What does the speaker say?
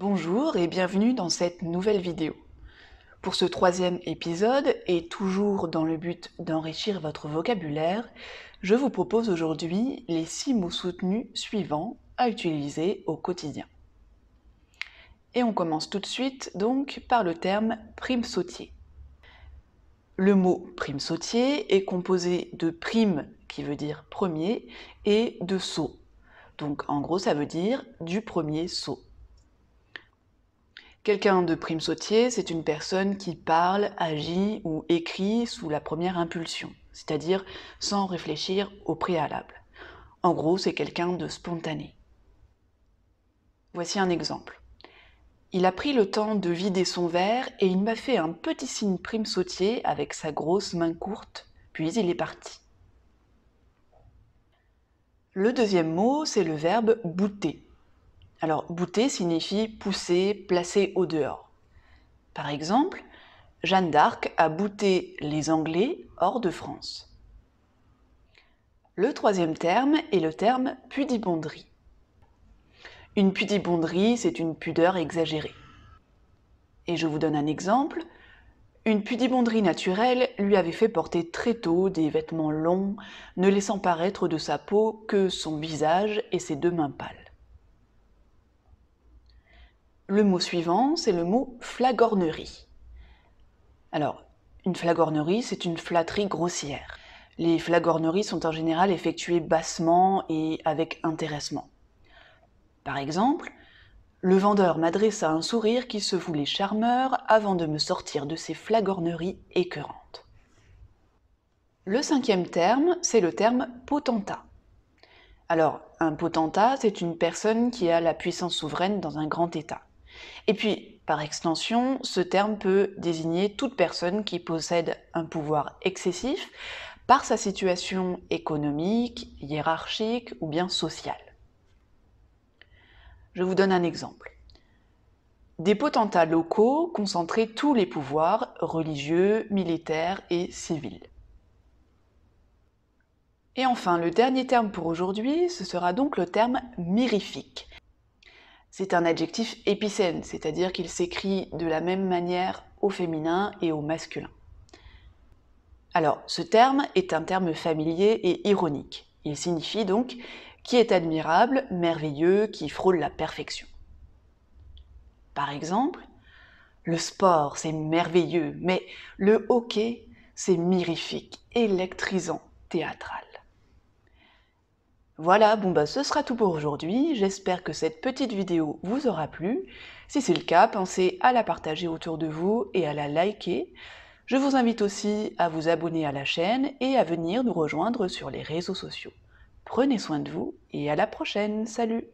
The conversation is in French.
Bonjour et bienvenue dans cette nouvelle vidéo. Pour ce troisième épisode, et toujours dans le but d'enrichir votre vocabulaire, je vous propose aujourd'hui les six mots soutenus suivants à utiliser au quotidien. Et on commence tout de suite donc par le terme prime sautier. Le mot prime sautier est composé de prime qui veut dire premier et de saut. Donc en gros ça veut dire du premier saut. Quelqu'un de prime sautier, c'est une personne qui parle, agit ou écrit sous la première impulsion, c'est-à-dire sans réfléchir au préalable. En gros, c'est quelqu'un de spontané. Voici un exemple. Il a pris le temps de vider son verre et il m'a fait un petit signe prime sautier avec sa grosse main courte, puis il est parti. Le deuxième mot, c'est le verbe bouter. Alors, bouter signifie pousser, placer au dehors. Par exemple, Jeanne d'Arc a bouté les Anglais hors de France. Le troisième terme est le terme pudibonderie. Une pudibonderie, c'est une pudeur exagérée. Et je vous donne un exemple. Une pudibonderie naturelle lui avait fait porter très tôt des vêtements longs, ne laissant paraître de sa peau que son visage et ses deux mains pâles. Le mot suivant, c'est le mot flagornerie. Alors, une flagornerie, c'est une flatterie grossière. Les flagorneries sont en général effectuées bassement et avec intéressement. Par exemple, le vendeur m'adressa un sourire qui se voulait charmeur avant de me sortir de ces flagorneries écœurantes. Le cinquième terme, c'est le terme potentat. Alors, un potentat, c'est une personne qui a la puissance souveraine dans un grand État. Et puis, par extension, ce terme peut désigner toute personne qui possède un pouvoir excessif par sa situation économique, hiérarchique ou bien sociale. Je vous donne un exemple. Des potentats locaux concentraient tous les pouvoirs religieux, militaires et civils. Et enfin, le dernier terme pour aujourd'hui, ce sera donc le terme mirifique. C'est un adjectif épicène, c'est-à-dire qu'il s'écrit de la même manière au féminin et au masculin. Alors, ce terme est un terme familier et ironique. Il signifie donc qui est admirable, merveilleux, qui frôle la perfection. Par exemple, le sport, c'est merveilleux, mais le hockey, c'est mirifique, électrisant, théâtral. Voilà, bon bah ce sera tout pour aujourd'hui, j'espère que cette petite vidéo vous aura plu. Si c'est le cas, pensez à la partager autour de vous et à la liker. Je vous invite aussi à vous abonner à la chaîne et à venir nous rejoindre sur les réseaux sociaux. Prenez soin de vous et à la prochaine, salut